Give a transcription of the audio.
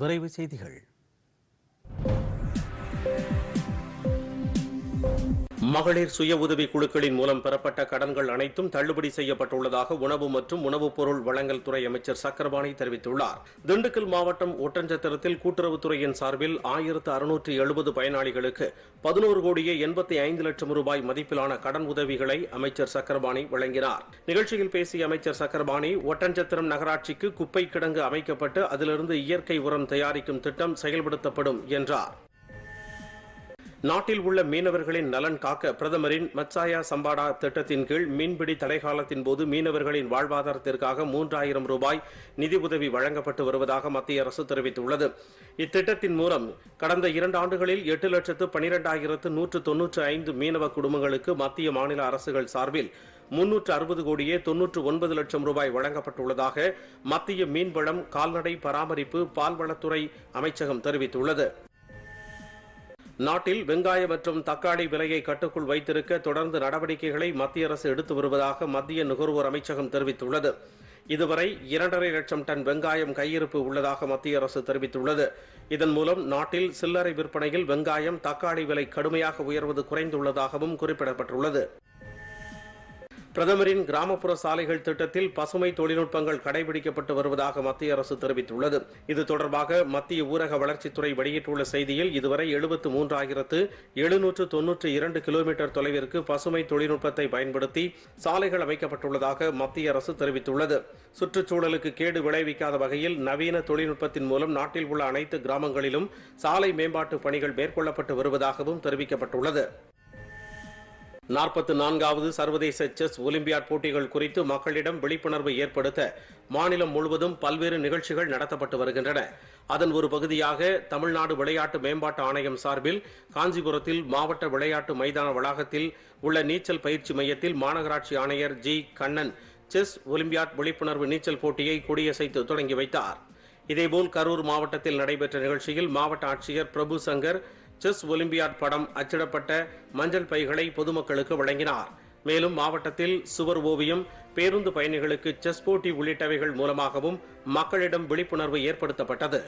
விரைவு செய்திகள் மகளிர் சுய உதவிக் குழுக்களின் மூலம் பெறப்பட்ட கடன்கள் அனைத்தும் தள்ளுபடி செய்யப்பட்டுள்ளதாக உணவு மற்றும் உணவுப் பொருள் வழங்கல் துறை அமைச்சர் சக்கரபாணி தெரிவித்துள்ளார் திண்டுக்கல் மாவட்டம் ஒட்டஞ்சத்திரத்தில் கூட்டுறவுத்துறையின் சார்பில் ஆயிரத்து அறுநூற்று எழுபது பயனாளிகளுக்கு பதினோரு கோடியே எண்பத்தி ஐந்து லட்சம் ரூபாய் மதிப்பிலான கடன் உதவிகளை அமைச்சர் சக்கரபாணி வழங்கினார் நிகழ்ச்சியில் பேசிய அமைச்சர் சக்கரபாணி ஒட்டஞ்சத்திரம் நகராட்சிக்கு குப்பை கிடங்கு அமைக்கப்பட்டு அதிலிருந்து இயற்கை உரம் தயாரிக்கும் திட்டம் செயல்படுத்தப்படும் என்றார் நாட்டில் உள்ள மீனவர்களின் நலன் காக்க பிரதமரின் மச்சாயா சம்பாடா திட்டத்தின் கீழ் மீன்பிடி தடைகாலத்தின் போது மீனவர்களின் வாழ்வாதாரத்திற்காக மூன்றாயிரம் ரூபாய் நிதி உதவி வழங்கப்பட்டு வருவதாக மத்திய அரசு தெரிவித்துள்ளது இத்திட்டத்தின் மூலம் கடந்த இரண்டு ஆண்டுகளில் எட்டு லட்சத்து பனிரெண்டாயிரத்து நூற்று தொன்னூற்று ஐந்து மீனவ குடும்பங்களுக்கு மத்திய மாநில அரசுகள் சார்பில் முன்னூற்று அறுபது கோடியே தொன்னூற்று ஒன்பது லட்சம் ரூபாய் வழங்கப்பட்டுள்ளதாக மத்திய மீன்வளம் கால்நடை பராமரிப்பு பால்வளத்துறை அமைச்சகம் தெரிவித்துள்ளது நாட்டில் வெங்காய மற்றும் தக்காளி விலையை கட்டுக்குள் வைத்திருக்க தொடர்ந்து நடவடிக்கைகளை மத்திய அரசு எடுத்து வருவதாக மத்திய நுகர்வோர் அமைச்சகம் தெரிவித்துள்ளது இதுவரை இரண்டரை லட்சம் டன் வெங்காயம் கையிருப்பு உள்ளதாக மத்திய அரசு தெரிவித்துள்ளது இதன் மூலம் நாட்டில் சில்லறை விற்பனையில் வெங்காயம் தக்காளி விலை கடுமையாக உயர்வது குறைந்துள்ளதாகவும் குறிப்பிடப்பட்டுள்ளது பிரதமரின் கிராமப்புற சாலைகள் திட்டத்தில் பசுமை தொழில்நுட்பங்கள் கடைபிடிக்கப்பட்டு வருவதாக மத்திய அரசு தெரிவித்துள்ளது இது தொடர்பாக மத்திய ஊரக வளர்ச்சித்துறை வெளியிட்டுள்ள செய்தியில் இதுவரை எழுபத்து மூன்றாயிரத்து எழுநூற்று தொன்னூற்று இரண்டு கிலோமீட்டர் தொலைவிற்கு பசுமை தொழில்நுட்பத்தை பயன்படுத்தி சாலைகள் அமைக்கப்பட்டுள்ளதாக மத்திய அரசு தெரிவித்துள்ளது சுற்றுச்சூழலுக்கு கேடு விளைவிக்காத வகையில் நவீன தொழில்நுட்பத்தின் மூலம் நாட்டில் உள்ள அனைத்து கிராமங்களிலும் சாலை மேம்பாட்டு பணிகள் மேற்கொள்ளப்பட்டு வருவதாகவும் தெரிவிக்கப்பட்டுள்ளது நாற்பத்தி நான்காவது சர்வதேச செஸ் ஒலிம்பியாட் போட்டிகள் குறித்து மக்களிடம் விழிப்புணர்வை ஏற்படுத்த மாநிலம் முழுவதும் பல்வேறு நிகழ்ச்சிகள் நடத்தப்பட்டு வருகின்றன அதன் ஒரு பகுதியாக தமிழ்நாடு விளையாட்டு மேம்பாட்டு ஆணையம் சார்பில் காஞ்சிபுரத்தில் மாவட்ட விளையாட்டு மைதான வளாகத்தில் உள்ள நீச்சல் பயிற்சி மையத்தில் மாநகராட்சி ஆணையர் ஜி கண்ணன் செஸ் ஒலிம்பியாட் விழிப்புணர்வு நீச்சல் போட்டியை கொடியசைத்து தொடங்கி வைத்தார் இதேபோல் கரூர் மாவட்டத்தில் நடைபெற்ற நிகழ்ச்சியில் மாவட்ட ஆட்சியர் பிரபு சங்கர் செஸ் ஒலிம்பியாட் படம் அச்சிடப்பட்ட மஞ்சள் பைகளை பொதுமக்களுக்கு வழங்கினார் மேலும் மாவட்டத்தில் சுவர் ஓவியம் பேருந்து பயணிகளுக்கு செஸ் போட்டி உள்ளிட்டவைகள் மூலமாகவும் மக்களிடம் விழிப்புணர்வு ஏற்படுத்தப்பட்டது